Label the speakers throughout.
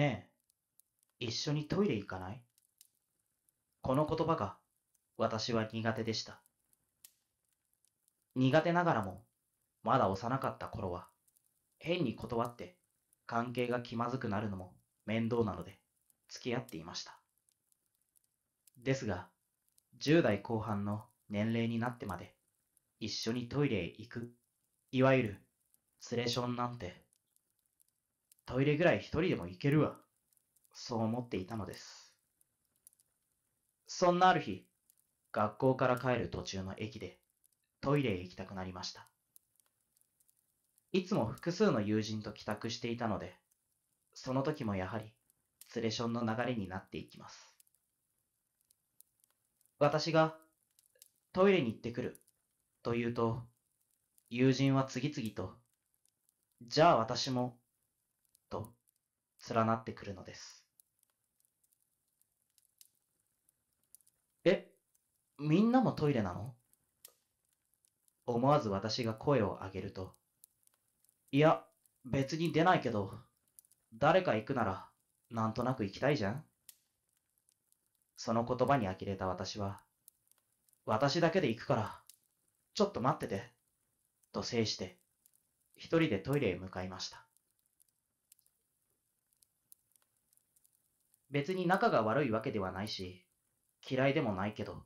Speaker 1: ねえ、一緒にトイレ行かないこの言葉が私は苦手でした。苦手ながらも、まだ幼かった頃は、変に断って関係が気まずくなるのも面倒なので付き合っていました。ですが、10代後半の年齢になってまで一緒にトイレへ行く、いわゆるスレションなんてトイレぐらい一人でも行けるわ。そう思っていたのです。そんなある日、学校から帰る途中の駅で、トイレへ行きたくなりました。いつも複数の友人と帰宅していたので、その時もやはり、スレションの流れになっていきます。私が、トイレに行ってくる、と言うと、友人は次々と、じゃあ私も、連なってくるのです。え、みんなもトイレなの思わず私が声を上げると、いや、別に出ないけど、誰か行くなら、なんとなく行きたいじゃんその言葉に呆れた私は、私だけで行くから、ちょっと待ってて、と制して、一人でトイレへ向かいました。別に仲が悪いわけではないし、嫌いでもないけど、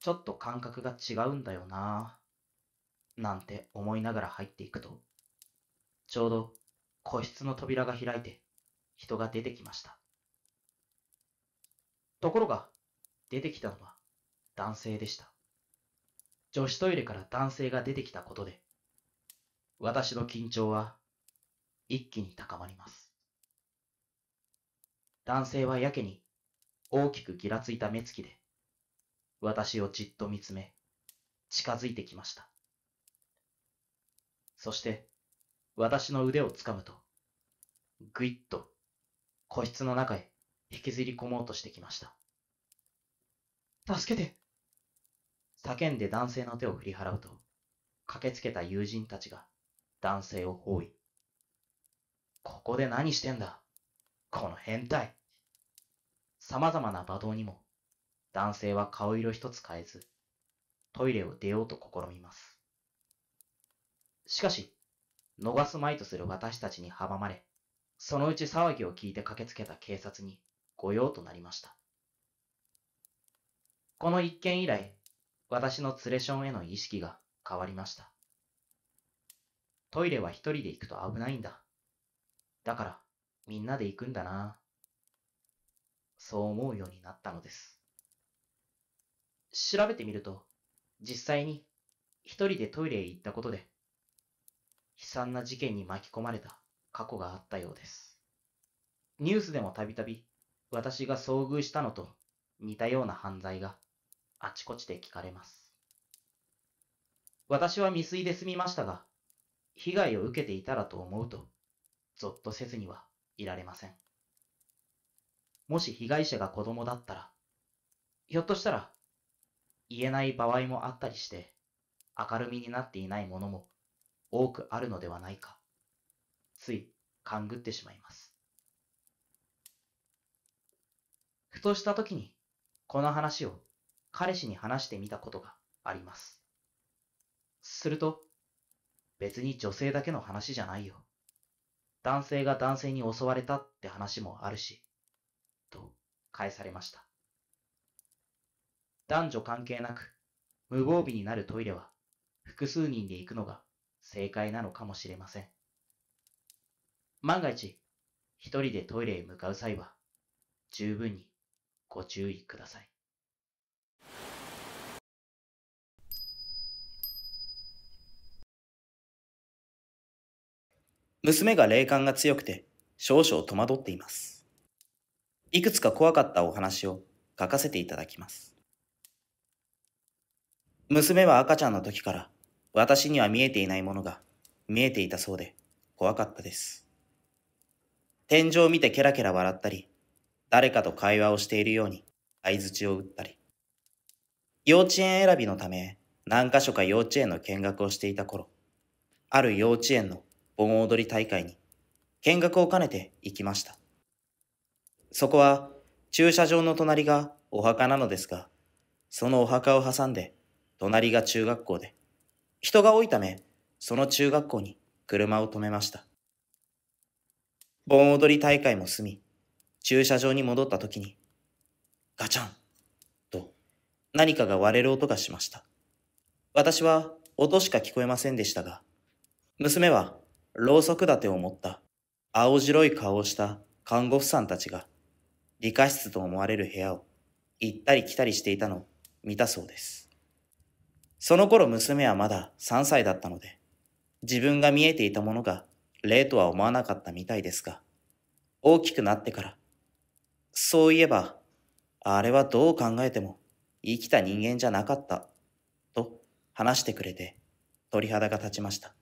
Speaker 1: ちょっと感覚が違うんだよなぁ、なんて思いながら入っていくと、ちょうど個室の扉が開いて人が出てきました。ところが、出てきたのは男性でした。女子トイレから男性が出てきたことで、私の緊張は一気に高まります。男性はやけに大きくギラついた目つきで、私をじっと見つめ、近づいてきました。そして、私の腕をつかむと、ぐいっと個室の中へ引きずり込もうとしてきました。助けて叫んで男性の手を振り払うと、駆けつけた友人たちが男性を包囲。ここで何してんだこの変態。様々な罵倒にも、男性は顔色一つ変えず、トイレを出ようと試みます。しかし、逃すまいとする私たちに阻まれ、そのうち騒ぎを聞いて駆けつけた警察に御用となりました。この一件以来、私のツレションへの意識が変わりました。トイレは一人で行くと危ないんだ。だから、みんなで行くんだな。そう思うようになったのです。調べてみると、実際に一人でトイレへ行ったことで、悲惨な事件に巻き込まれた過去があったようです。ニュースでもたびたび私が遭遇したのと似たような犯罪があちこちで聞かれます。私は未遂で済みましたが、被害を受けていたらと思うと、ぞっとせずにはいられません。もし被害者が子供だったら、ひょっとしたら、言えない場合もあったりして、明るみになっていないものも多くあるのではないか、つい勘ぐってしまいます。ふとした時に、この話を彼氏に話してみたことがあります。すると、別に女性だけの話じゃないよ。男性が男性に襲われたって話もあるし、と返されました。男女関係なく、無防備になるトイレは、複数人で行くのが正解なのかもしれません。万が一、一人でトイレへ向かう際は、十分にご注意ください。娘が霊感が強くて少々戸惑っています。いくつか怖かったお話を書かせていただきます。娘は赤ちゃんの時から私には見えていないものが見えていたそうで怖かったです。天井を見てケラケラ笑ったり、誰かと会話をしているように相槌を打ったり、幼稚園選びのため何箇所か幼稚園の見学をしていた頃、ある幼稚園の盆踊り大会に見学を兼ねて行きました。そこは駐車場の隣がお墓なのですが、そのお墓を挟んで隣が中学校で、人が多いためその中学校に車を止めました。盆踊り大会も済み、駐車場に戻った時に、ガチャンと何かが割れる音がしました。私は音しか聞こえませんでしたが、娘はろうそく立てを持った青白い顔をした看護婦さんたちが理科室と思われる部屋を行ったり来たりしていたのを見たそうです。その頃娘はまだ3歳だったので自分が見えていたものが霊とは思わなかったみたいですが大きくなってからそういえばあれはどう考えても生きた人間じゃなかったと話してくれて鳥肌が立ちました。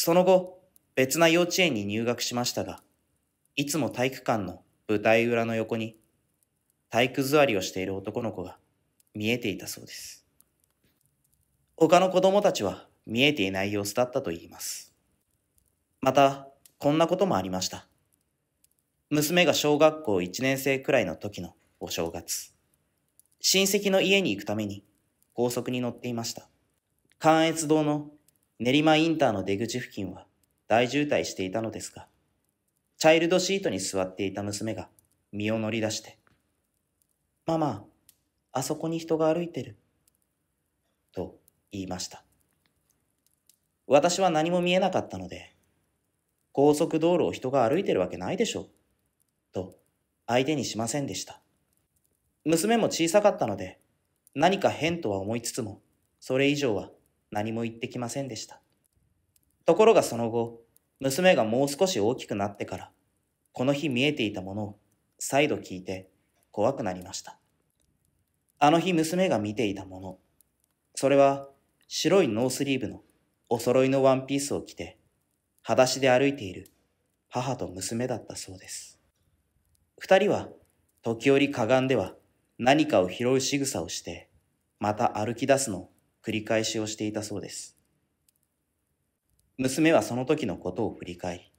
Speaker 1: その後、別な幼稚園に入学しましたが、いつも体育館の舞台裏の横に、体育座りをしている男の子が見えていたそうです。他の子供たちは見えていない様子だったといいます。また、こんなこともありました。娘が小学校1年生くらいの時のお正月、親戚の家に行くために高速に乗っていました。関越道の練馬インターの出口付近は大渋滞していたのですが、チャイルドシートに座っていた娘が身を乗り出して、ママ、あそこに人が歩いてる。と言いました。私は何も見えなかったので、高速道路を人が歩いてるわけないでしょう。と相手にしませんでした。娘も小さかったので、何か変とは思いつつも、それ以上は何も言ってきませんでした。ところがその後、娘がもう少し大きくなってから、この日見えていたものを再度聞いて怖くなりました。あの日娘が見ていたもの、それは白いノースリーブのお揃いのワンピースを着て、裸足で歩いている母と娘だったそうです。二人は時折かがんでは何かを拾う仕草をして、また歩き出すのを繰り返しをしていたそうです。娘はその時のことを振り返り、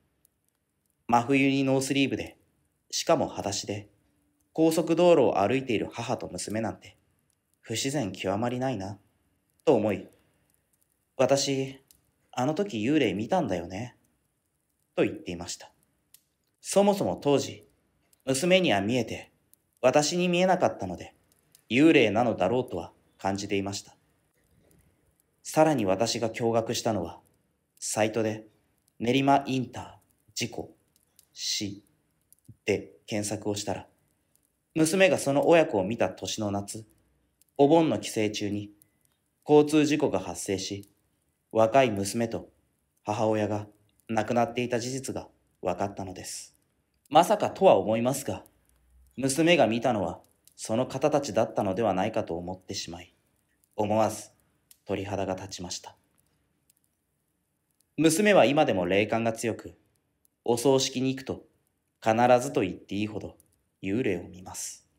Speaker 1: 真冬にノースリーブで、しかも裸足で、高速道路を歩いている母と娘なんて、不自然極まりないな、と思い、私、あの時幽霊見たんだよね、と言っていました。そもそも当時、娘には見えて、私に見えなかったので、幽霊なのだろうとは感じていました。さらに私が驚愕したのは、サイトで、練馬インター事故死で検索をしたら、娘がその親子を見た年の夏、お盆の帰省中に、交通事故が発生し、若い娘と母親が亡くなっていた事実が分かったのです。まさかとは思いますが、娘が見たのはその方たちだったのではないかと思ってしまい、思わず鳥肌が立ちました娘は今でも霊感が強くお葬式に行くと必ずと言っていいほど幽霊を見ます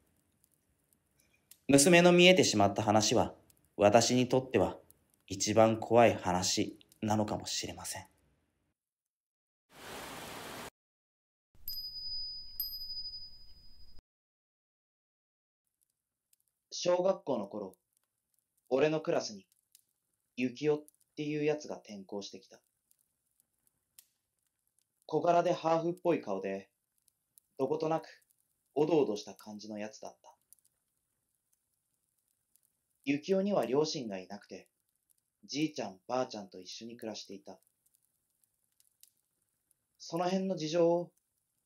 Speaker 1: 娘の見えてしまった話は私にとっては一番怖い話なのかもしれません小学校の頃俺のクラスに幸男っていうやつが転校してきた。小柄でハーフっぽい顔で、どことなく、おどおどした感じのやつだった。幸男には両親がいなくて、じいちゃん、ばあちゃんと一緒に暮らしていた。その辺の事情を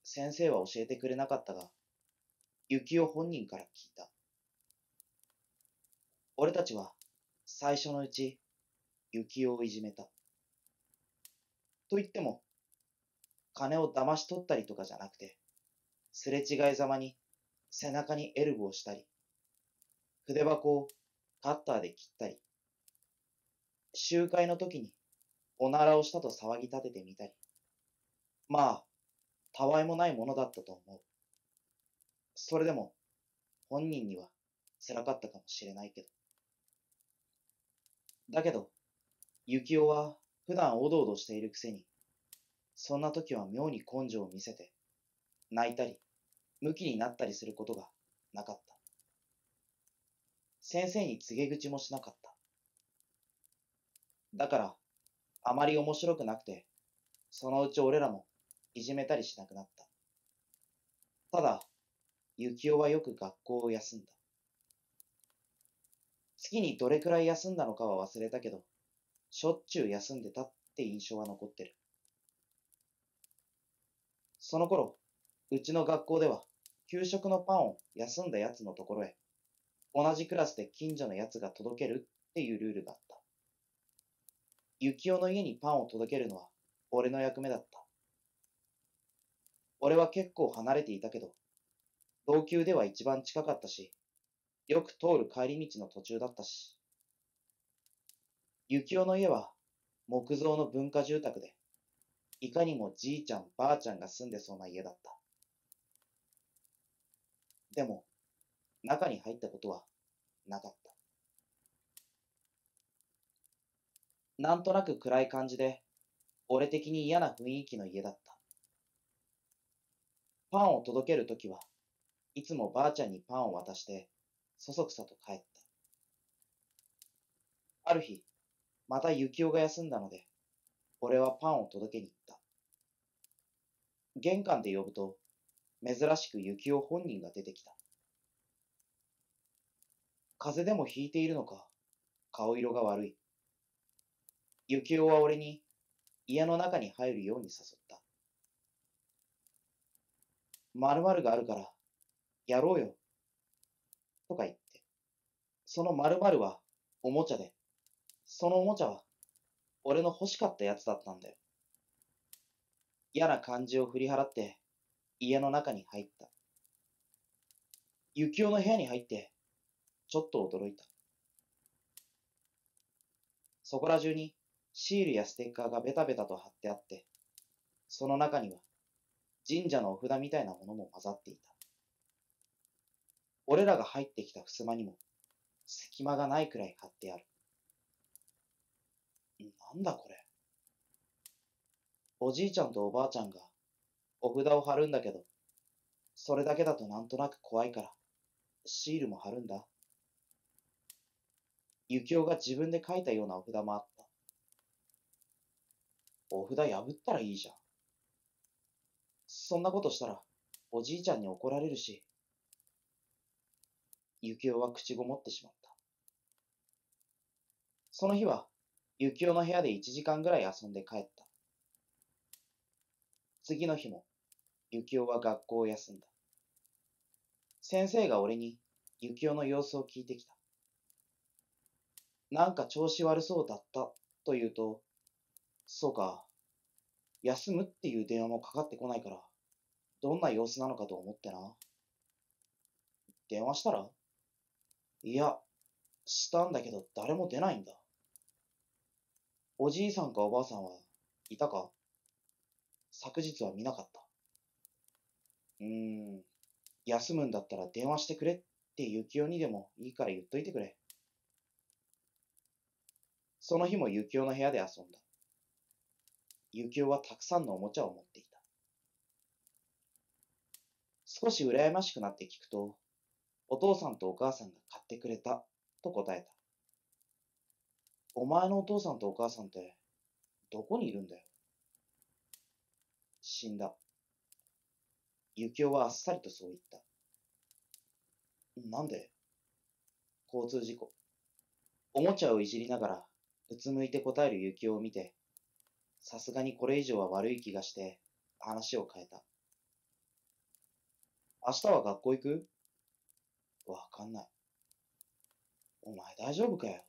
Speaker 1: 先生は教えてくれなかったが、幸男本人から聞いた。俺たちは最初のうち幸男をいじめた。と言っても、金を騙し取ったりとかじゃなくて、すれ違いざまに背中にエルブをしたり、筆箱をカッターで切ったり、集会の時におならをしたと騒ぎ立ててみたり、まあ、たわいもないものだったと思う。それでも本人には辛かったかもしれないけど。だけど、幸男は普段おどおどしているくせに、そんな時は妙に根性を見せて、泣いたり、向きになったりすることがなかった。先生に告げ口もしなかった。だから、あまり面白くなくて、そのうち俺らもいじめたりしなくなった。ただ、幸男はよく学校を休んだ。月にどれくらい休んだのかは忘れたけど、しょっちゅう休んでたって印象は残ってる。その頃、うちの学校では、給食のパンを休んだ奴のところへ、同じクラスで近所の奴が届けるっていうルールがあった。幸男の家にパンを届けるのは、俺の役目だった。俺は結構離れていたけど、同級では一番近かったし、よく通る帰り道の途中だったし、幸男の家は木造の文化住宅で、いかにもじいちゃんばあちゃんが住んでそうな家だった。でも、中に入ったことはなかった。なんとなく暗い感じで、俺的に嫌な雰囲気の家だった。パンを届けるときはいつもばあちゃんにパンを渡して、そそくさと帰った。ある日、また幸雄が休んだので、俺はパンを届けに行った。玄関で呼ぶと、珍しく幸雄本人が出てきた。風邪でもひいているのか、顔色が悪い。幸雄は俺に家の中に入るように誘った。まるがあるから、やろうよ。とか言って、そのまるはおもちゃでそのおもちゃは、俺の欲しかったやつだったんだよ。嫌な感じを振り払って、家の中に入った。幸雄の部屋に入って、ちょっと驚いた。そこら中にシールやステッカーがベタベタと貼ってあって、その中には神社のお札みたいなものも混ざっていた。俺らが入ってきた襖にも隙間がないくらい貼ってある。なんだこれ。おじいちゃんとおばあちゃんがお札を貼るんだけど、それだけだとなんとなく怖いから、シールも貼るんだ。ゆきおが自分で書いたようなお札もあった。お札破ったらいいじゃん。そんなことしたら、おじいちゃんに怒られるし。ゆきおは口ごもってしまった。その日は、幸男の部屋で1時間ぐらい遊んで帰った。次の日も、幸男は学校を休んだ。先生が俺に幸男の様子を聞いてきた。なんか調子悪そうだったと言うと、そうか、休むっていう電話もかかってこないから、どんな様子なのかと思ってな。電話したらいや、したんだけど誰も出ないんだ。おじいさんかおばあさんはいたか昨日は見なかった。うーん、休むんだったら電話してくれって幸男にでもいいから言っといてくれ。その日も幸男の部屋で遊んだ。幸男はたくさんのおもちゃを持っていた。少し羨ましくなって聞くと、お父さんとお母さんが買ってくれたと答えた。お前のお父さんとお母さんって、どこにいるんだよ。死んだ。幸雄はあっさりとそう言った。なんで交通事故。おもちゃをいじりながら、うつむいて答える幸雄を見て、さすがにこれ以上は悪い気がして、話を変えた。明日は学校行くわかんない。お前大丈夫かよ。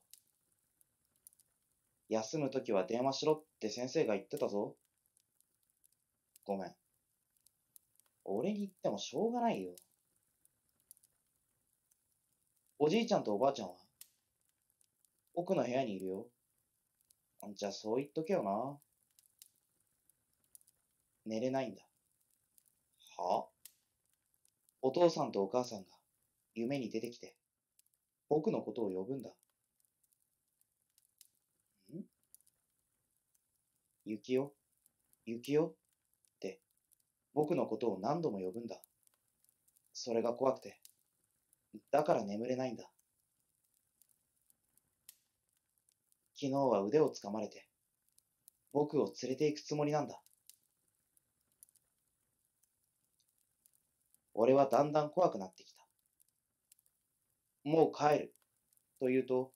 Speaker 1: 休むときは電話しろって先生が言ってたぞ。ごめん。俺に言ってもしょうがないよ。おじいちゃんとおばあちゃんは奥の部屋にいるよ。じゃあそう言っとけよな。寝れないんだ。はお父さんとお母さんが夢に出てきて僕のことを呼ぶんだ。ゆきよ、ゆきよって、僕のことを何度も呼ぶんだ。それが怖くて、だから眠れないんだ。昨日は腕をつかまれて、僕を連れて行くつもりなんだ。俺はだんだん怖くなってきた。もう帰る、と言うと、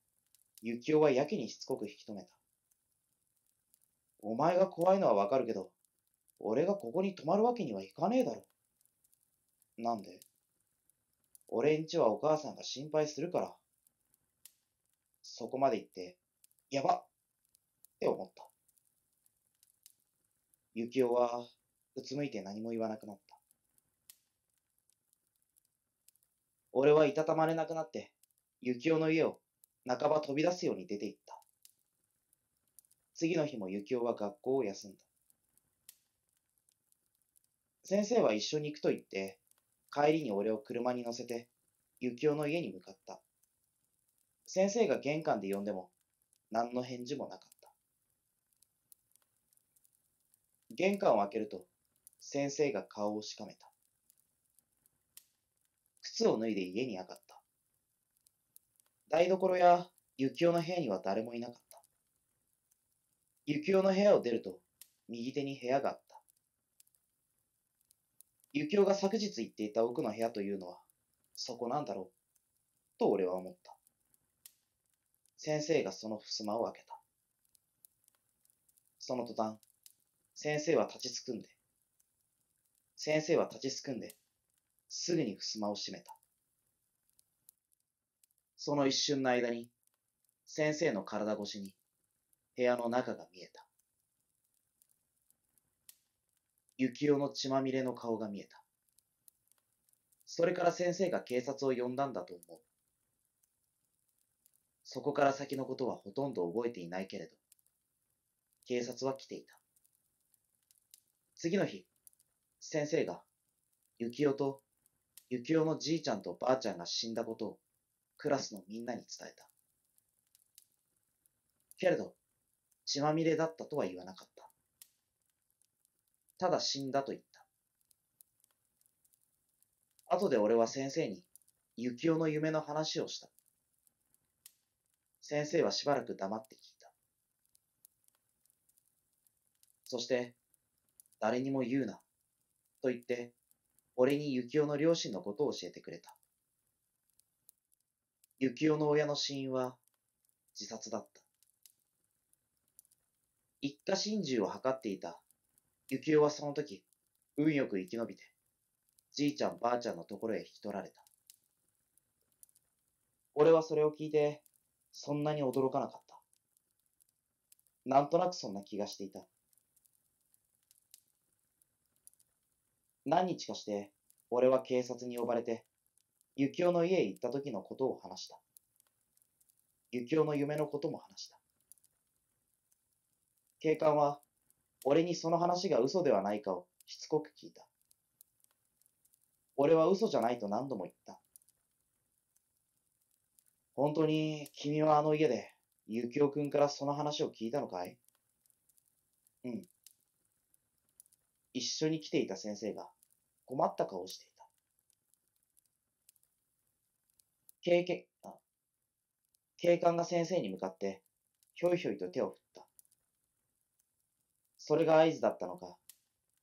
Speaker 1: 雪よはやけにしつこく引き止めた。お前が怖いのはわかるけど、俺がここに泊まるわけにはいかねえだろ。なんで俺んちはお母さんが心配するから。そこまで言って、やばって思った。ゆきおは、うつむいて何も言わなくなった。俺はいたたまれなくなって、ゆきおの家を半ば飛び出すように出て行った。次の日も幸男は学校を休んだ。先生は一緒に行くと言って、帰りに俺を車に乗せて、幸男の家に向かった。先生が玄関で呼んでも、何の返事もなかった。玄関を開けると、先生が顔をしかめた。靴を脱いで家に上がった。台所や幸男の部屋には誰もいなかった。幸男の部屋を出ると、右手に部屋があった。幸男が昨日行っていた奥の部屋というのは、そこなんだろう、と俺は思った。先生がその襖を開けた。その途端、先生は立ちすくんで、先生は立ちすくんで、すぐに襖を閉めた。その一瞬の間に、先生の体越しに、部屋の中が見えた。幸男の血まみれの顔が見えた。それから先生が警察を呼んだんだと思う。そこから先のことはほとんど覚えていないけれど、警察は来ていた。次の日、先生が、幸男と、幸男のじいちゃんとばあちゃんが死んだことを、クラスのみんなに伝えた。けれど、血まみれだったとは言わなかった。ただ死んだと言った。後で俺は先生に、幸男の夢の話をした。先生はしばらく黙って聞いた。そして、誰にも言うな、と言って、俺に幸男の両親のことを教えてくれた。幸男の親の死因は自殺だった。一家心中を図っていた幸雄はその時、運よく生き延びて、じいちゃんばあちゃんのところへ引き取られた。俺はそれを聞いて、そんなに驚かなかった。なんとなくそんな気がしていた。何日かして、俺は警察に呼ばれて、幸雄の家へ行った時のことを話した。幸雄の夢のことも話した。警官は、俺にその話が嘘ではないかをしつこく聞いた。俺は嘘じゃないと何度も言った。本当に君はあの家で、ゆきおくんからその話を聞いたのかいうん。一緒に来ていた先生が困った顔をしていた。経験、あ、警官が先生に向かって、ひょいひょいと手を振っそれが合図だったのか。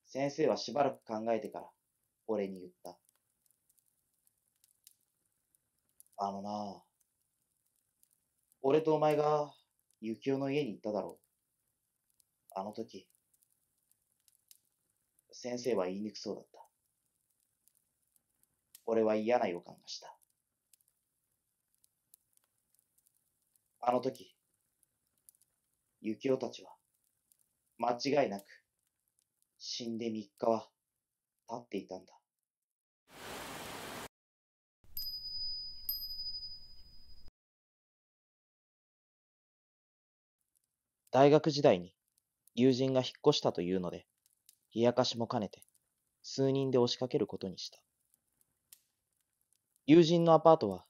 Speaker 1: 先生はしばらく考えてから、俺に言った。あのな俺とお前が、ゆきおの家に行っただろう。あの時、先生は言いにくそうだった。俺は嫌な予感がした。あの時、ゆきおたちは、間違いなく、死んで3日は経っていたんだ。大学時代に友人が引っ越したというので、冷やかしも兼ねて、数人で押しかけることにした。友人のアパートは、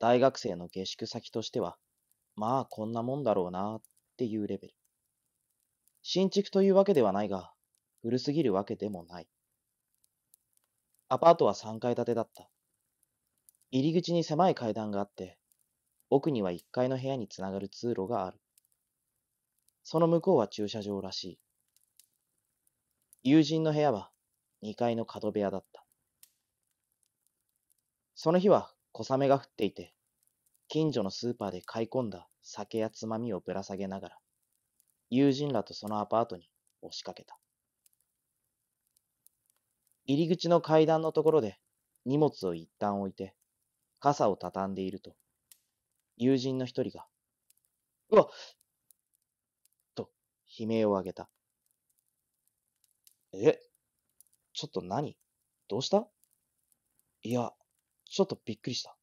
Speaker 1: 大学生の下宿先としては、まあこんなもんだろうなっていうレベル。新築というわけではないが、古すぎるわけでもない。アパートは3階建てだった。入り口に狭い階段があって、奥には1階の部屋につながる通路がある。その向こうは駐車場らしい。友人の部屋は2階の角部屋だった。その日は小雨が降っていて、近所のスーパーで買い込んだ酒やつまみをぶら下げながら、友人らとそのアパートに押しかけた。入り口の階段のところで荷物を一旦置いて、傘を畳んでいると、友人の一人が、うわっと悲鳴を上げた。えちょっと何どうしたいや、ちょっとびっくりした。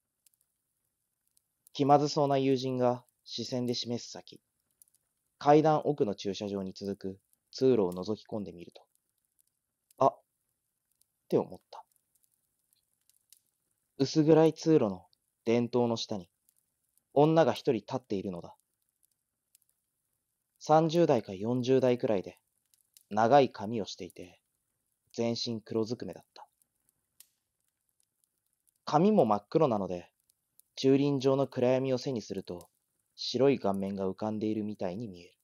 Speaker 1: 気まずそうな友人が視線で示す先、階段奥の駐車場に続く通路を覗き込んでみると、あって思った。薄暗い通路の電灯の下に、女が一人立っているのだ。30代か40代くらいで、長い髪をしていて、全身黒ずくめだった。髪も真っ黒なので、駐輪場の暗闇を背にすると、白い顔面が浮かんでいるみたいに見える。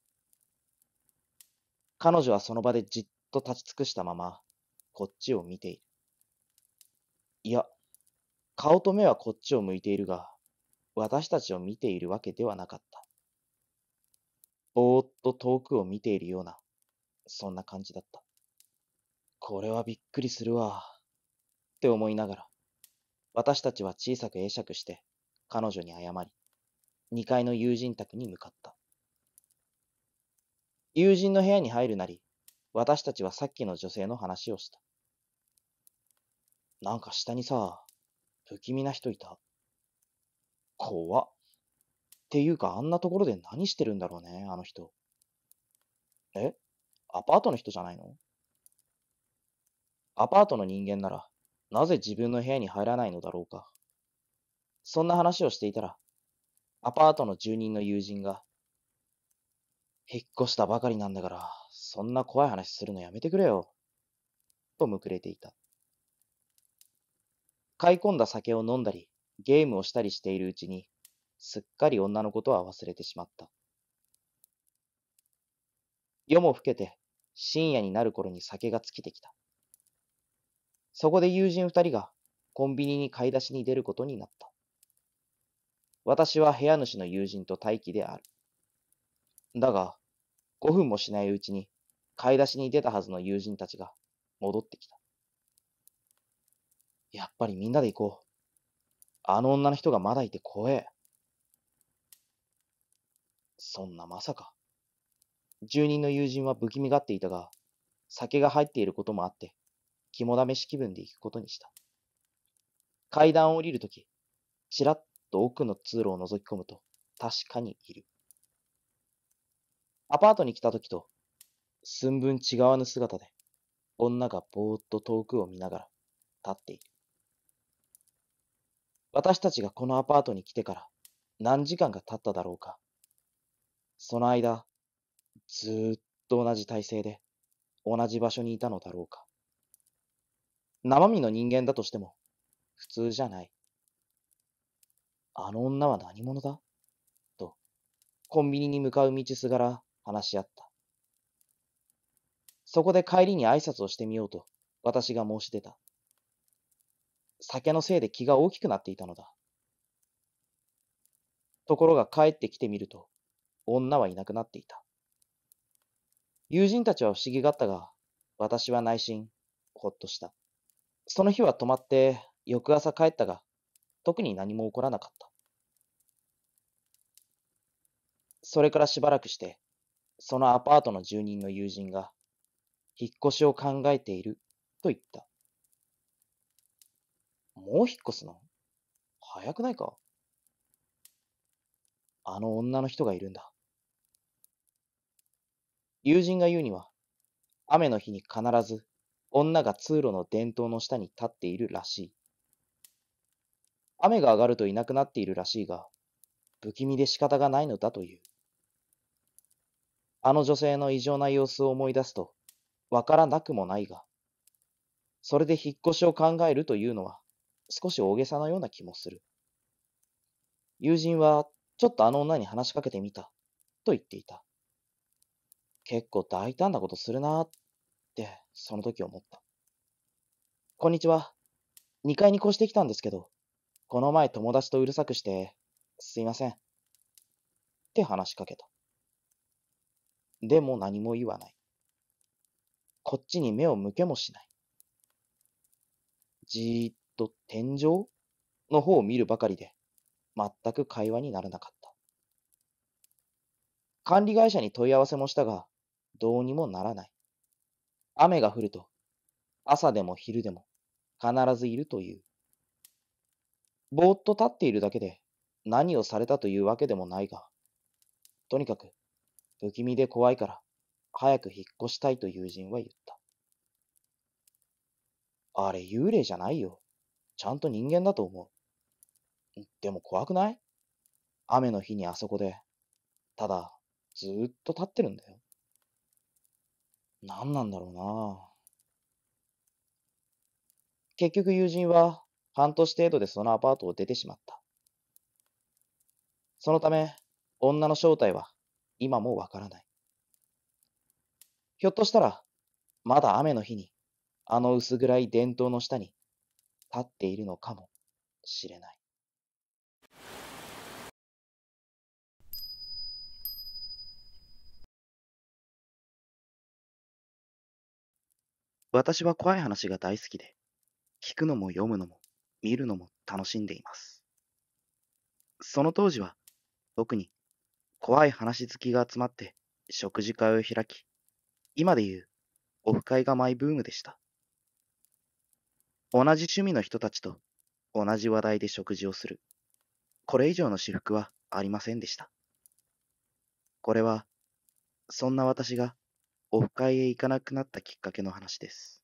Speaker 1: 彼女はその場でじっと立ち尽くしたまま、こっちを見ている。いや、顔と目はこっちを向いているが、私たちを見ているわけではなかった。ぼーっと遠くを見ているような、そんな感じだった。これはびっくりするわ、って思いながら、私たちは小さく会釈して、彼女に謝り、2階の友人宅に向かった。友人の部屋に入るなり、私たちはさっきの女性の話をした。なんか下にさ、不気味な人いた。怖っ。っていうか、あんなところで何してるんだろうね、あの人。えアパートの人じゃないのアパートの人間なら、なぜ自分の部屋に入らないのだろうか。そんな話をしていたら、アパートの住人の友人が、引っ越したばかりなんだから、そんな怖い話するのやめてくれよ。とむくれていた。買い込んだ酒を飲んだり、ゲームをしたりしているうちに、すっかり女のことは忘れてしまった。夜も更けて、深夜になる頃に酒が尽きてきた。そこで友人二人がコンビニに買い出しに出ることになった。私は部屋主の友人と待機である。だが、5分もしないうちに、買い出しに出たはずの友人たちが戻ってきた。やっぱりみんなで行こう。あの女の人がまだいて怖え。そんなまさか。住人の友人は不気味がっていたが、酒が入っていることもあって、肝試し気分で行くことにした。階段を降りるとき、ちらっと奥の通路を覗き込むと、確かにいる。アパートに来た時と、寸分違わぬ姿で、女がぼーっと遠くを見ながら、立っている。私たちがこのアパートに来てから何時間が経っただろうか。その間、ずーっと同じ体勢で、同じ場所にいたのだろうか。生身の人間だとしても、普通じゃない。あの女は何者だと、コンビニに向かう道すがら話し合った。そこで帰りに挨拶をしてみようと、私が申し出た。酒のせいで気が大きくなっていたのだ。ところが帰ってきてみると、女はいなくなっていた。友人たちは不思議がったが、私は内心、ほっとした。その日は泊まって、翌朝帰ったが、特に何も起こらなかった。それからしばらくして、そのアパートの住人の友人が、引っ越しを考えていると言った。もう引っ越すの早くないかあの女の人がいるんだ。友人が言うには、雨の日に必ず女が通路の電灯の下に立っているらしい。雨が上がるといなくなっているらしいが、不気味で仕方がないのだという。あの女性の異常な様子を思い出すと、わからなくもないが、それで引っ越しを考えるというのは、少し大げさなような気もする。友人は、ちょっとあの女に話しかけてみた、と言っていた。結構大胆なことするなーって、その時思った。こんにちは。2階に越してきたんですけど、この前友達とうるさくして、すいません。って話しかけた。でも何も言わない。こっちに目を向けもしない。じーっと天井の方を見るばかりで、全く会話にならなかった。管理会社に問い合わせもしたが、どうにもならない。雨が降ると、朝でも昼でも必ずいるという。ぼーっと立っているだけで何をされたというわけでもないが、とにかく不気味で怖いから、早く引っ越したいと友人は言った。あれ幽霊じゃないよ。ちゃんと人間だと思う。でも怖くない雨の日にあそこで、ただ、ずーっと立ってるんだよ。何なんだろうな結局友人は半年程度でそのアパートを出てしまった。そのため、女の正体は今もわからない。ひょっとしたら、まだ雨の日に、あの薄暗い伝統の下に立っているのかもしれない。私は怖い話が大好きで、聞くのも読むのも見るのも楽しんでいます。その当時は特に怖い話好きが集まって食事会を開き、今で言うオフ会がマイブームでした。同じ趣味の人たちと同じ話題で食事をする。これ以上の私服はありませんでした。これは、そんな私がオフ会へ行かなくなったきっかけの話です。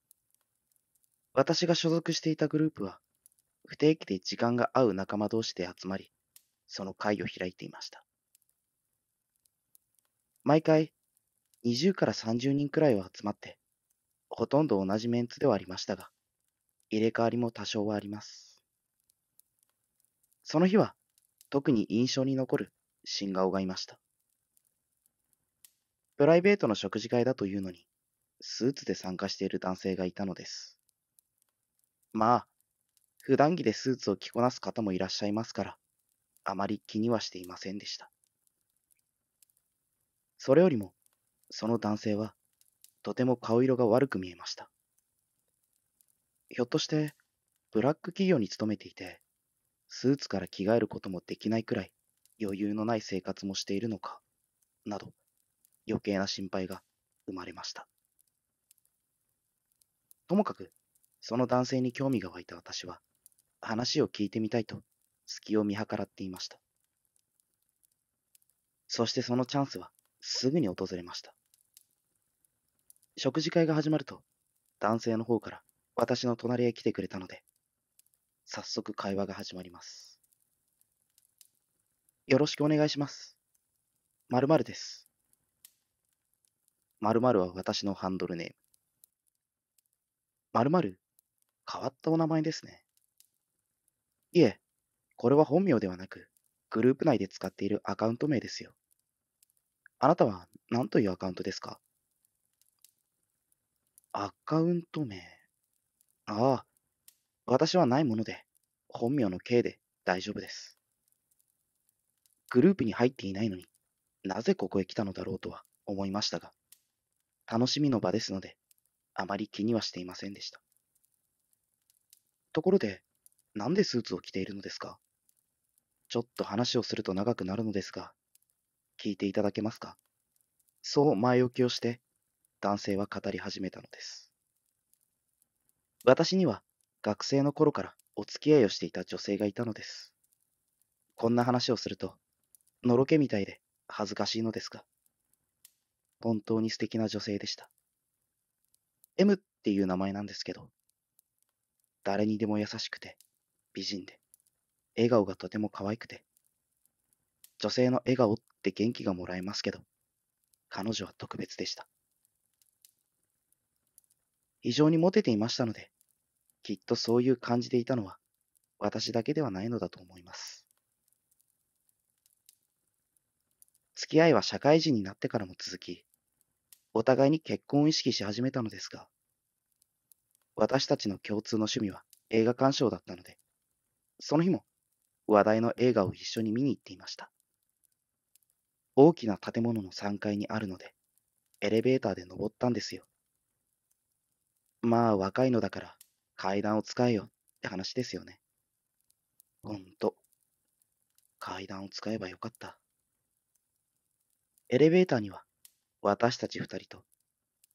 Speaker 1: 私が所属していたグループは、不定期で時間が合う仲間同士で集まり、その会を開いていました。毎回20から30人くらいは集まって、ほとんど同じメンツではありましたが、入れ替わりも多少はあります。その日は特に印象に残る新顔がいました。プライベートの食事会だというのに、スーツで参加している男性がいたのです。まあ、普段着でスーツを着こなす方もいらっしゃいますから、あまり気にはしていませんでした。それよりも、その男性は、とても顔色が悪く見えました。ひょっとして、ブラック企業に勤めていて、スーツから着替えることもできないくらい余裕のない生活もしているのか、など、余計な心配が生まれました。ともかく、その男性に興味が湧いた私は、話を聞いてみたいと、隙を見計らっていました。そしてそのチャンスは、すぐに訪れました。食事会が始まると、男性の方から私の隣へ来てくれたので、早速会話が始まります。よろしくお願いします。まるです。〇〇は私のハンドルネーム。まる変わったお名前ですね。いえ、これは本名ではなく、グループ内で使っているアカウント名ですよ。あなたは何というアカウントですかアカウント名。ああ、私はないもので、本名の K で大丈夫です。グループに入っていないのになぜここへ来たのだろうとは思いましたが、楽しみの場ですので、あまり気にはしていませんでした。ところで、なんでスーツを着ているのですかちょっと話をすると長くなるのですが、聞いていただけますかそう前置きをして、男性は語り始めたのです。私には学生の頃からお付き合いをしていた女性がいたのです。こんな話をすると、のろけみたいで恥ずかしいのですが、本当に素敵な女性でした。M っていう名前なんですけど、誰にでも優しくて、美人で、笑顔がとても可愛くて、女性の笑顔っって元気がもらえますけど、彼女は特別でした。非常にモテていましたので、きっとそういう感じでいたのは、私だけではないのだと思います。付き合いは社会人になってからも続き、お互いに結婚を意識し始めたのですが、私たちの共通の趣味は映画鑑賞だったので、その日も話題の映画を一緒に見に行っていました。大きな建物の3階にあるので、エレベーターで登ったんですよ。まあ若いのだから階段を使えよって話ですよね。ほんと。階段を使えばよかった。エレベーターには私たち2人と、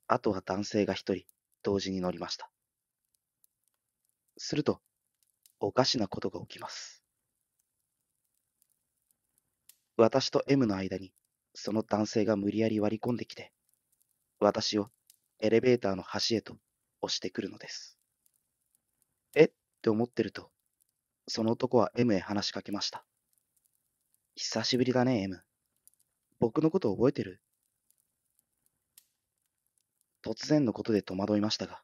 Speaker 1: あとは男性が1人同時に乗りました。すると、おかしなことが起きます。私と M の間に、その男性が無理やり割り込んできて、私をエレベーターの端へと押してくるのです。えって思ってると、その男は M へ話しかけました。久しぶりだね、M。僕のこと覚えてる突然のことで戸惑いましたが、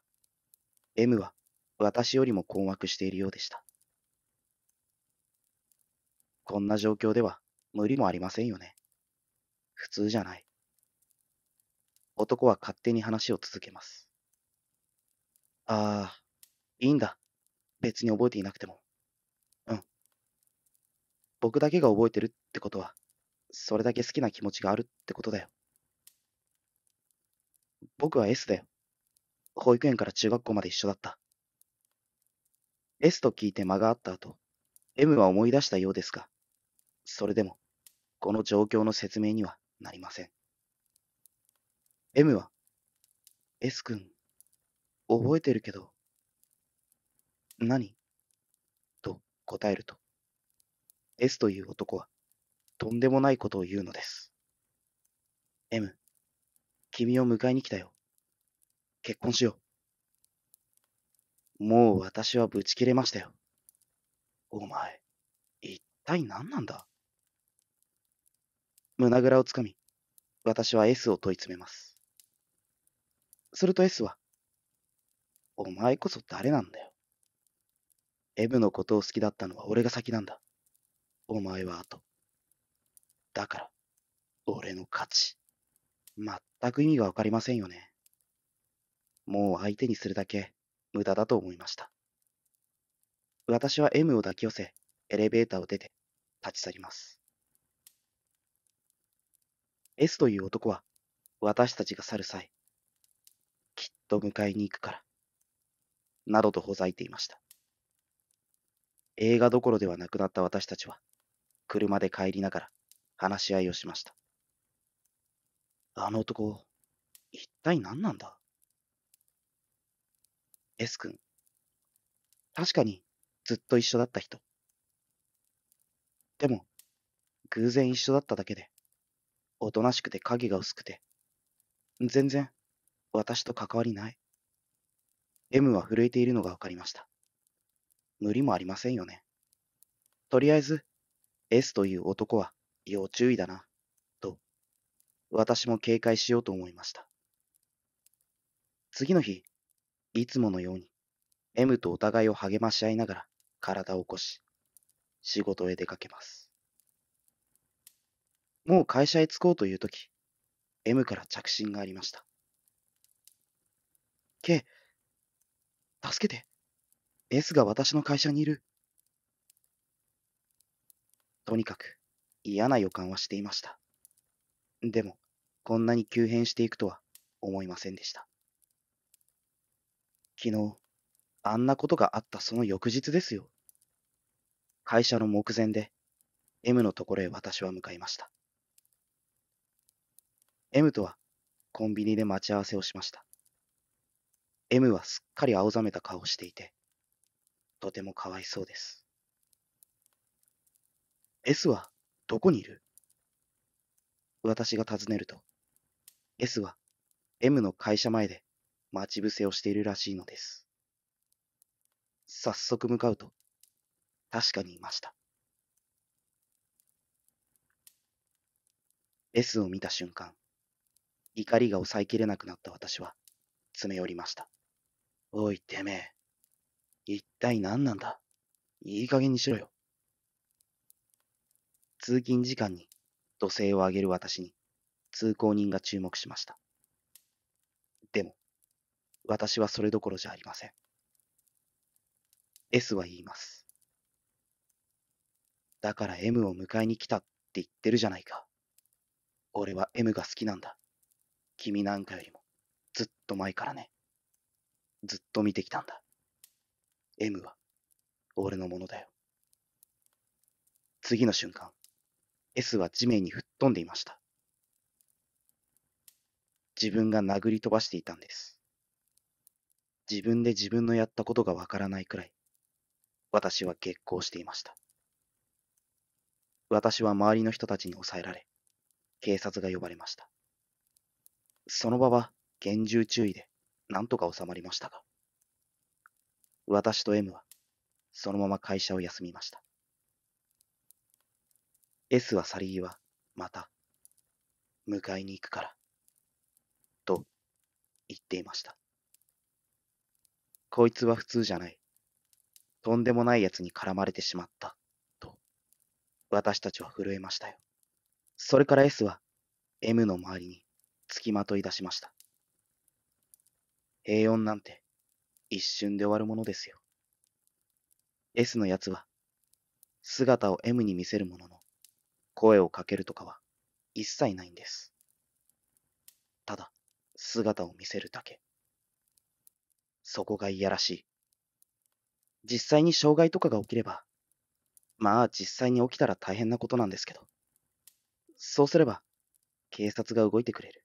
Speaker 1: M は私よりも困惑しているようでした。こんな状況では無理もありませんよね。普通じゃない。男は勝手に話を続けます。ああ、いいんだ。別に覚えていなくても。うん。僕だけが覚えてるってことは、それだけ好きな気持ちがあるってことだよ。僕は S だよ。保育園から中学校まで一緒だった。S と聞いて間があった後、M は思い出したようですが、それでも、この状況の説明にはなりません。M は、S 君、覚えてるけど、何と答えると、S という男は、とんでもないことを言うのです。M、君を迎えに来たよ。結婚しよう。もう私はぶち切れましたよ。お前、一体何なんだ胸ぐらをつかみ、私は S を問い詰めます。すると S は、お前こそ誰なんだよ。エブのことを好きだったのは俺が先なんだ。お前は後。だから、俺の勝ち。全く意味がわかりませんよね。もう相手にするだけ無駄だと思いました。私は M を抱き寄せ、エレベーターを出て立ち去ります。S という男は、私たちが去る際、きっと迎えに行くから、などとほざいていました。映画どころではなくなった私たちは、車で帰りながら話し合いをしました。あの男、一体何なんだ ?S 君、確かにずっと一緒だった人。でも、偶然一緒だっただけで、おとなしくて影が薄くて。全然、私と関わりない。M は震えているのがわかりました。無理もありませんよね。とりあえず、S という男は要注意だな、と、私も警戒しようと思いました。次の日、いつものように、M とお互いを励まし合いながら体を起こし、仕事へ出かけます。もう会社へ着こうというとき、M から着信がありました。K、助けて。S が私の会社にいる。とにかく嫌な予感はしていました。でも、こんなに急変していくとは思いませんでした。昨日、あんなことがあったその翌日ですよ。会社の目前で、M のところへ私は向かいました。M とはコンビニで待ち合わせをしました。M はすっかり青ざめた顔をしていて、とてもかわいそうです。S はどこにいる私が尋ねると、S は M の会社前で待ち伏せをしているらしいのです。早速向かうと、確かにいました。S を見た瞬間、怒りが抑えきれなくなった私は、詰め寄りました。おい、てめえ。一体何なんだいい加減にしろよ。通勤時間に、土星を上げる私に、通行人が注目しました。でも、私はそれどころじゃありません。S は言います。だから M を迎えに来たって言ってるじゃないか。俺は M が好きなんだ。君なんかよりも、ずっと前からね。ずっと見てきたんだ。M は、俺のものだよ。次の瞬間、S は地面に吹っ飛んでいました。自分が殴り飛ばしていたんです。自分で自分のやったことがわからないくらい、私は激高していました。私は周りの人たちに抑えられ、警察が呼ばれました。その場は厳重注意で何とか収まりましたが、私と M はそのまま会社を休みました。S は去り際、また、迎えに行くから、と言っていました。こいつは普通じゃない。とんでもない奴に絡まれてしまった、と、私たちは震えましたよ。それから S は M の周りに付きまとい出しました。平穏なんて一瞬で終わるものですよ。S のやつは姿を M に見せるものの声をかけるとかは一切ないんです。ただ姿を見せるだけ。そこがいやらしい。実際に障害とかが起きれば、まあ実際に起きたら大変なことなんですけど。そうすれば警察が動いてくれる。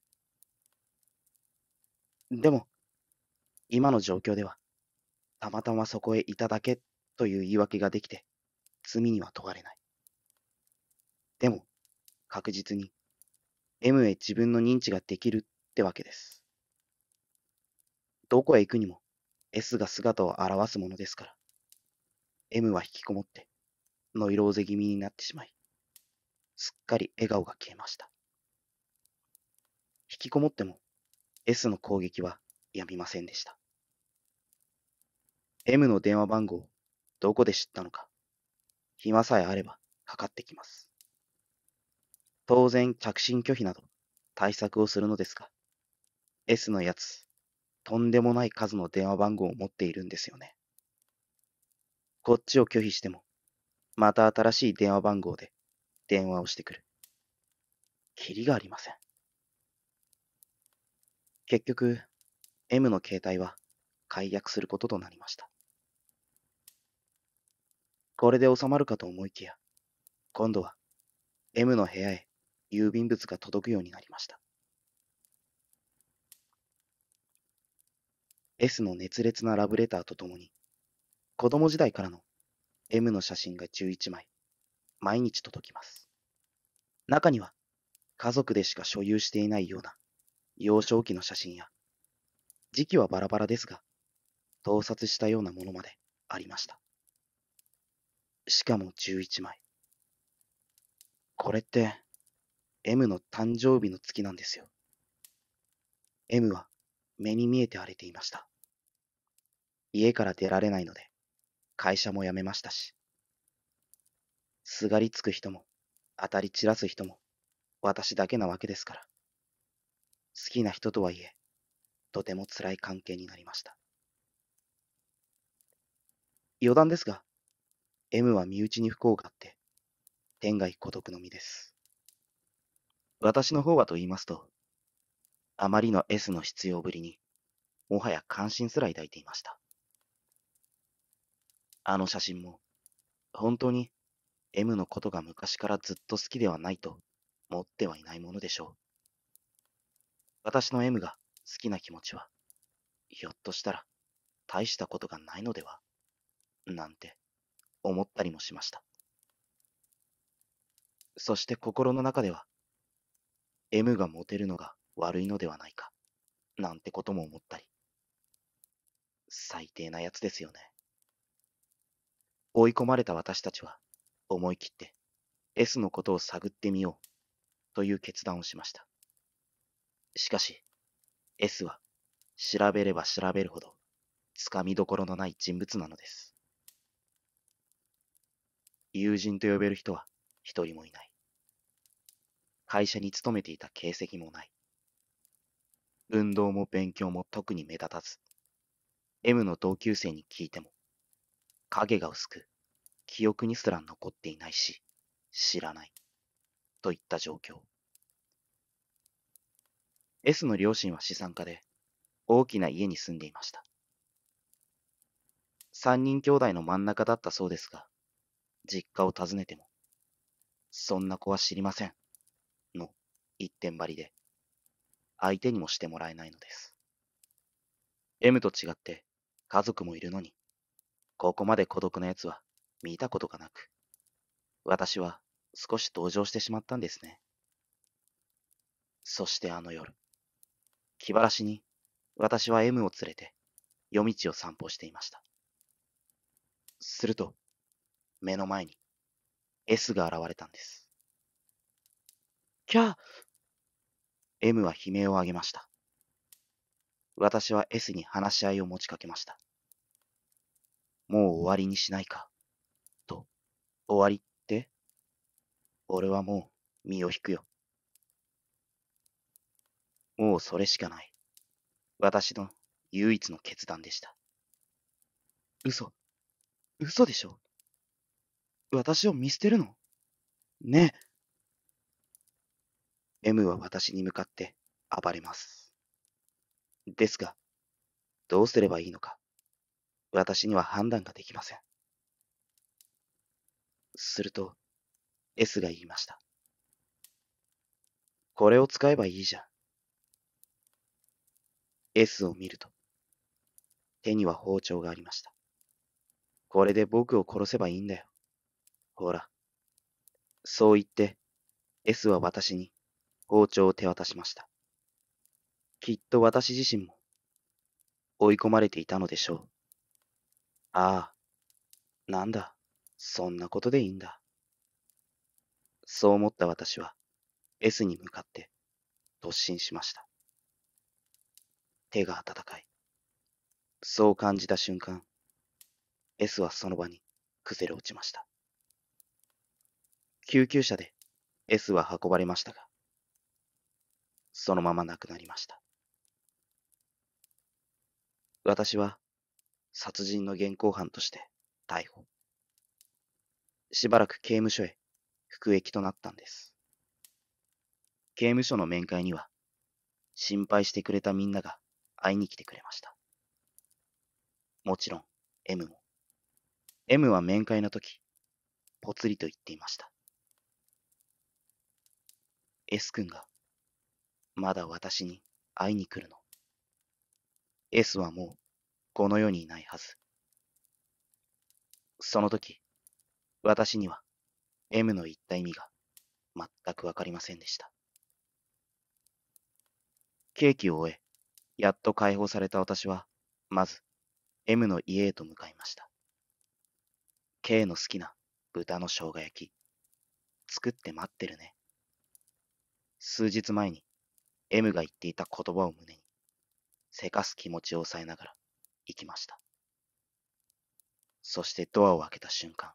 Speaker 1: でも、今の状況では、たまたまそこへいただけという言い訳ができて、罪には問われない。でも、確実に、M へ自分の認知ができるってわけです。どこへ行くにも、S が姿を現すものですから、M は引きこもって、ノイローゼ気味になってしまい、すっかり笑顔が消えました。引きこもっても、S の攻撃はやみませんでした。M の電話番号をどこで知ったのか、暇さえあればかかってきます。当然、着信拒否など対策をするのですが、S のやつ、とんでもない数の電話番号を持っているんですよね。こっちを拒否しても、また新しい電話番号で電話をしてくる。キリがありません。結局、M の携帯は解約することとなりました。これで収まるかと思いきや、今度は M の部屋へ郵便物が届くようになりました。S の熱烈なラブレターとともに、子供時代からの M の写真が11枚、毎日届きます。中には、家族でしか所有していないような幼少期の写真や、時期はバラバラですが、盗撮したようなものまでありました。しかも11枚。これって、M の誕生日の月なんですよ。M は目に見えて荒れていました。家から出られないので、会社も辞めましたし、すがりつく人も、当たり散らす人も、私だけなわけですから。好きな人とはいえ、とても辛い関係になりました。余談ですが、M は身内に不幸があって、天外孤独の身です。私の方はと言いますと、あまりの S の必要ぶりに、もはや関心すら抱いていました。あの写真も、本当に M のことが昔からずっと好きではないと、思ってはいないものでしょう。私の M が好きな気持ちは、ひょっとしたら大したことがないのでは、なんて思ったりもしました。そして心の中では、M がモテるのが悪いのではないか、なんてことも思ったり。最低なやつですよね。追い込まれた私たちは、思い切って S のことを探ってみようという決断をしました。しかし、S は調べれば調べるほど、つかみどころのない人物なのです。友人と呼べる人は一人もいない。会社に勤めていた形跡もない。運動も勉強も特に目立たず、M の同級生に聞いても、影が薄く、記憶にすら残っていないし、知らない、といった状況。S の両親は資産家で、大きな家に住んでいました。三人兄弟の真ん中だったそうですが、実家を訪ねても、そんな子は知りません、の一点張りで、相手にもしてもらえないのです。M と違って家族もいるのに、ここまで孤独な奴は見たことがなく、私は少し同情してしまったんですね。そしてあの夜。気晴らしに、私は M を連れて、夜道を散歩していました。すると、目の前に S が現れたんです。キャー !M は悲鳴を上げました。私は S に話し合いを持ちかけました。もう終わりにしないか。と、終わりって俺はもう身を引くよ。もうそれしかない。私の唯一の決断でした。嘘。嘘でしょ私を見捨てるのねえ。M は私に向かって暴れます。ですが、どうすればいいのか、私には判断ができません。すると、S が言いました。これを使えばいいじゃん。S を見ると、手には包丁がありました。これで僕を殺せばいいんだよ。ほら。そう言って、S は私に包丁を手渡しました。きっと私自身も追い込まれていたのでしょう。ああ、なんだ、そんなことでいいんだ。そう思った私は S に向かって突進しました。手が温かい。そう感じた瞬間、S はその場に崩れ落ちました。救急車で S は運ばれましたが、そのまま亡くなりました。私は殺人の現行犯として逮捕。しばらく刑務所へ服役となったんです。刑務所の面会には心配してくれたみんなが会いに来てくれました。もちろん、M も。M は面会の時、ぽつりと言っていました。S 君が、まだ私に会いに来るの。S はもう、この世にいないはず。その時、私には、M の言った意味が、全くわかりませんでした。ケーキを終え、やっと解放された私は、まず、M の家へと向かいました。K の好きな豚の生姜焼き、作って待ってるね。数日前に M が言っていた言葉を胸に、せかす気持ちを抑えながら行きました。そしてドアを開けた瞬間、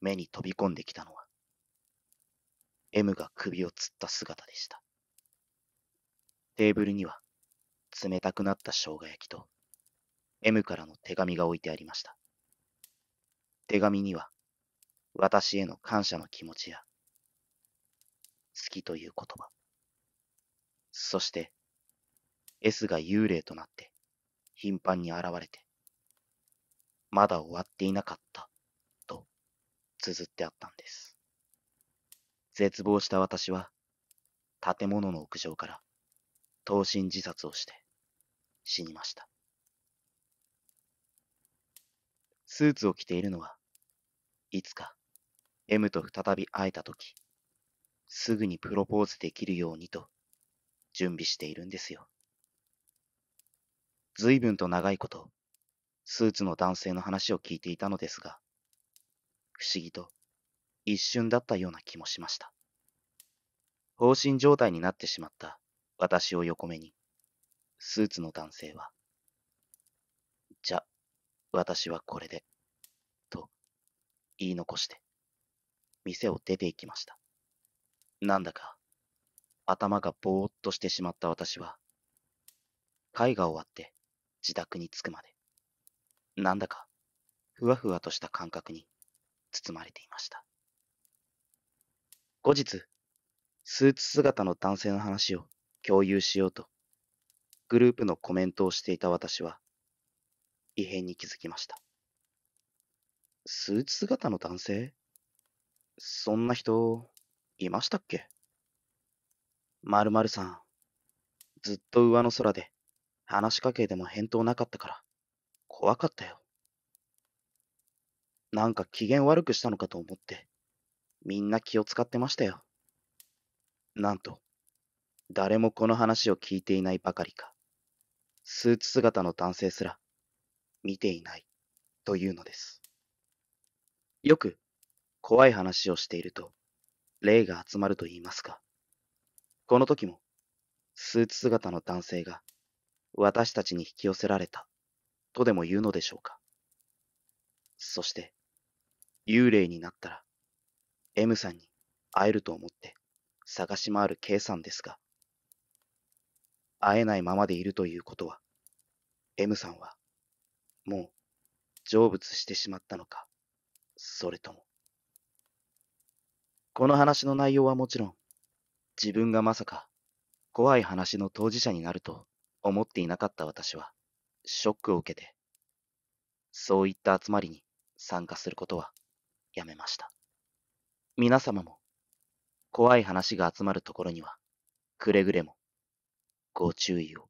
Speaker 1: 目に飛び込んできたのは、M が首を吊った姿でした。テーブルには冷たくなった生姜焼きと M からの手紙が置いてありました。手紙には私への感謝の気持ちや好きという言葉、そして S が幽霊となって頻繁に現れて、まだ終わっていなかったと綴ってあったんです。絶望した私は建物の屋上から投身自殺をして死にました。スーツを着ているのは、いつか M と再び会えたとき、すぐにプロポーズできるようにと準備しているんですよ。随分と長いこと、スーツの男性の話を聞いていたのですが、不思議と一瞬だったような気もしました。放心状態になってしまった私を横目に、スーツの男性は、じゃ、私はこれで、と言い残して、店を出て行きました。なんだか、頭がぼーっとしてしまった私は、会が終わって自宅に着くまで、なんだか、ふわふわとした感覚に包まれていました。後日、スーツ姿の男性の話を共有しようとグループのコメントをしていた私は、異変に気づきました。スーツ姿の男性そんな人、いましたっけまるまるさん、ずっと上の空で、話しかけても返答なかったから、怖かったよ。なんか機嫌悪くしたのかと思って、みんな気を使ってましたよ。なんと、誰もこの話を聞いていないばかりか。スーツ姿の男性すら見ていないというのです。よく怖い話をしていると霊が集まると言いますが、この時もスーツ姿の男性が私たちに引き寄せられたとでも言うのでしょうか。そして幽霊になったら M さんに会えると思って探し回る K さんですが、会えないままでいるということは、M さんは、もう、成仏してしまったのか、それとも。この話の内容はもちろん、自分がまさか、怖い話の当事者になると思っていなかった私は、ショックを受けて、そういった集まりに参加することはやめました。皆様も、怖い話が集まるところには、くれぐれもご注意を。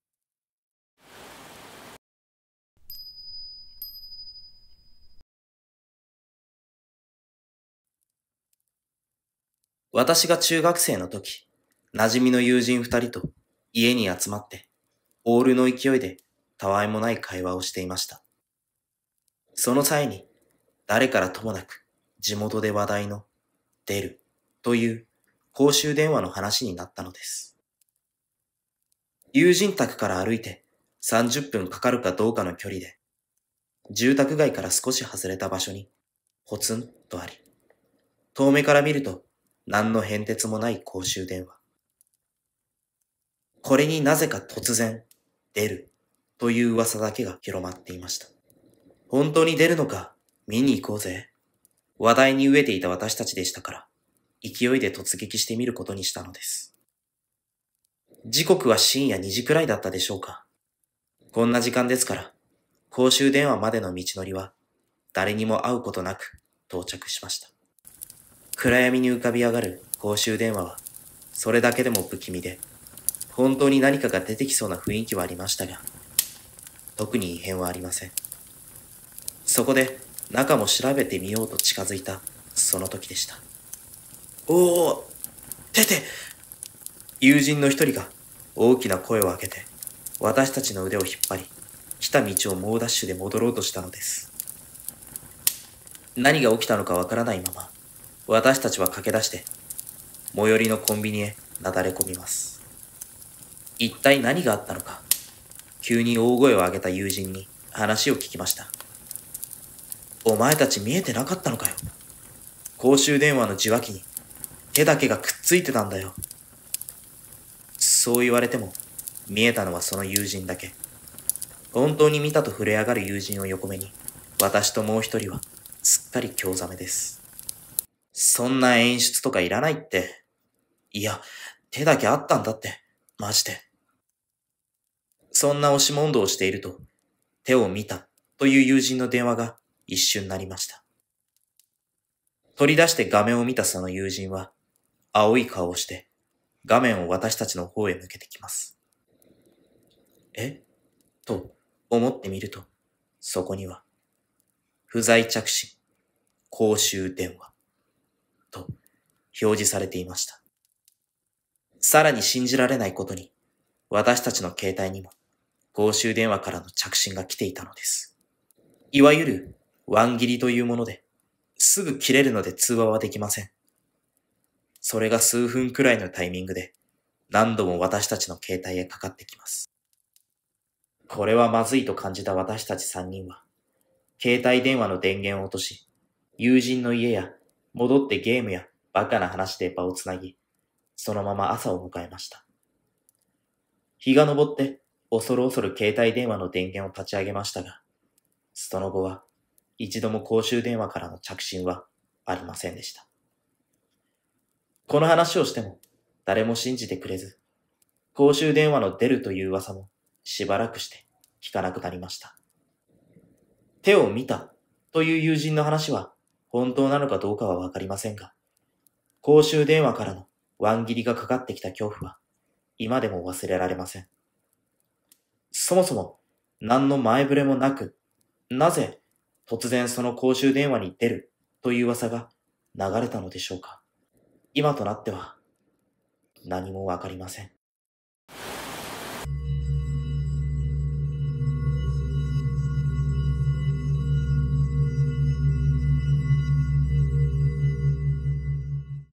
Speaker 1: 私が中学生の時、馴染みの友人二人と家に集まって、オールの勢いでたわいもない会話をしていました。その際に、誰からともなく地元で話題の出るという公衆電話の話になったのです。友人宅から歩いて30分かかるかどうかの距離で、住宅街から少し外れた場所に、ポツンとあり、遠目から見ると何の変哲もない公衆電話。これになぜか突然、出るという噂だけが広まっていました。本当に出るのか、見に行こうぜ。話題に飢えていた私たちでしたから、勢いで突撃してみることにしたのです。時刻は深夜2時くらいだったでしょうか。こんな時間ですから、公衆電話までの道のりは、誰にも会うことなく到着しました。暗闇に浮かび上がる公衆電話は、それだけでも不気味で、本当に何かが出てきそうな雰囲気はありましたが、特に異変はありません。そこで中も調べてみようと近づいた、その時でした。おお、出て友人の一人が大きな声を上げて、私たちの腕を引っ張り、来た道を猛ダッシュで戻ろうとしたのです。何が起きたのかわからないまま、私たちは駆け出して、最寄りのコンビニへなだれ込みます。一体何があったのか、急に大声を上げた友人に話を聞きました。お前たち見えてなかったのかよ。公衆電話の受話器に手だけがくっついてたんだよ。そう言われても、見えたのはその友人だけ。本当に見たと触れ上がる友人を横目に、私ともう一人は、すっかり興ざめです。そんな演出とかいらないって。いや、手だけあったんだって。マジで。そんな押し問答をしていると、手を見たという友人の電話が一瞬なりました。取り出して画面を見たその友人は、青い顔をして、画面を私たちの方へ向けてきます。えと思ってみると、そこには、不在着信、公衆電話、と表示されていました。さらに信じられないことに、私たちの携帯にも公衆電話からの着信が来ていたのです。いわゆる、ワン切りというもので、すぐ切れるので通話はできません。それが数分くらいのタイミングで、何度も私たちの携帯へかかってきます。これはまずいと感じた私たち3人は、携帯電話の電源を落とし、友人の家や戻ってゲームやバカな話で場をつなぎ、そのまま朝を迎えました。日が昇って、恐る恐る携帯電話の電源を立ち上げましたが、その後は一度も公衆電話からの着信はありませんでした。この話をしても誰も信じてくれず、公衆電話の出るという噂もしばらくして聞かなくなりました。手を見たという友人の話は本当なのかどうかはわかりませんが、公衆電話からのワン切りがかかってきた恐怖は今でも忘れられません。そもそも何の前触れもなく、なぜ突然その公衆電話に出るという噂が流れたのでしょうか今となっては何もわかりません。